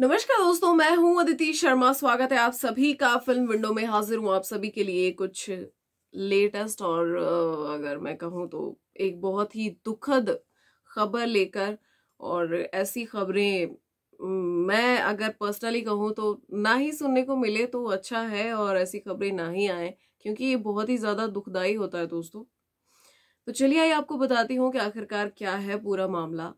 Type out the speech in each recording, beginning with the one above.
नमस्कार दोस्तों मैं हूं अदिति शर्मा स्वागत है आप सभी का फिल्म विंडो में हाजिर हूं आप सभी के लिए कुछ लेटेस्ट और अगर मैं कहूं तो एक बहुत ही दुखद खबर लेकर और ऐसी खबरें मैं अगर पर्सनली कहूं तो ना ही सुनने को मिले तो अच्छा है और ऐसी खबरें ना ही आए क्योंकि ये बहुत ही ज़्यादा दुखदायी होता है दोस्तों तो चलिए आइए आपको बताती हूँ कि आखिरकार क्या है पूरा मामला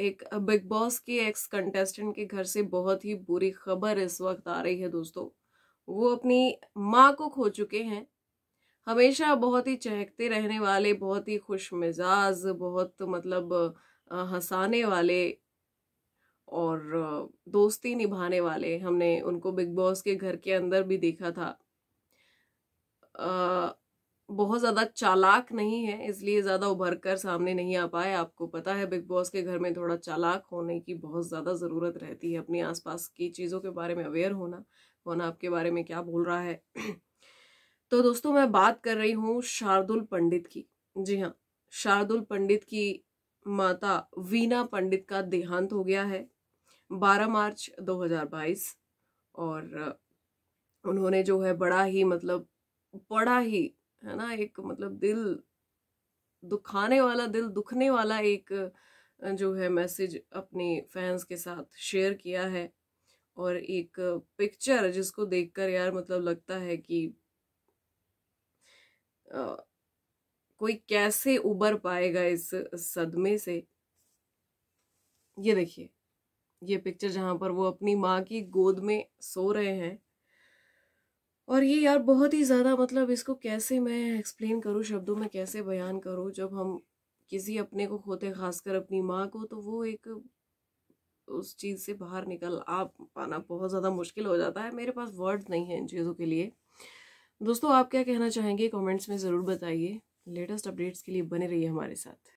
एक बिग बॉस के एक्स कंटेस्टेंट के घर से बहुत ही बुरी खबर इस वक्त आ रही है दोस्तों वो अपनी माँ को खो चुके हैं हमेशा बहुत ही चहकते रहने वाले बहुत ही खुश मिजाज बहुत मतलब हंसाने वाले और दोस्ती निभाने वाले हमने उनको बिग बॉस के घर के अंदर भी देखा था बहुत ज़्यादा चालाक नहीं है इसलिए ज़्यादा उभर कर सामने नहीं आ पाए आपको पता है बिग बॉस के घर में थोड़ा चालाक होने की बहुत ज़्यादा ज़रूरत रहती है अपने आसपास की चीज़ों के बारे में अवेयर होना कौन आपके बारे में क्या बोल रहा है तो दोस्तों मैं बात कर रही हूँ शार्दुल पंडित की जी हाँ शार्दुल पंडित की माता वीना पंडित का देहांत हो गया है बारह मार्च दो और उन्होंने जो है बड़ा ही मतलब बड़ा ही है ना एक मतलब दिल दुखाने वाला दिल दुखने वाला एक जो है मैसेज अपने फैंस के साथ शेयर किया है और एक पिक्चर जिसको देखकर यार मतलब लगता है कि आ, कोई कैसे उबर पाएगा इस सदमे से ये देखिए ये पिक्चर जहाँ पर वो अपनी माँ की गोद में सो रहे हैं और ये यार बहुत ही ज़्यादा मतलब इसको कैसे मैं एक्सप्लेन करूँ शब्दों में कैसे बयान करूँ जब हम किसी अपने को खोते खासकर अपनी माँ को तो वो एक उस चीज़ से बाहर निकल आ पाना बहुत ज़्यादा मुश्किल हो जाता है मेरे पास वर्ड्स नहीं हैं इन चीज़ों के लिए दोस्तों आप क्या कहना चाहेंगे कमेंट्स में ज़रूर बताइए लेटेस्ट अपडेट्स के लिए बने रहिए हमारे साथ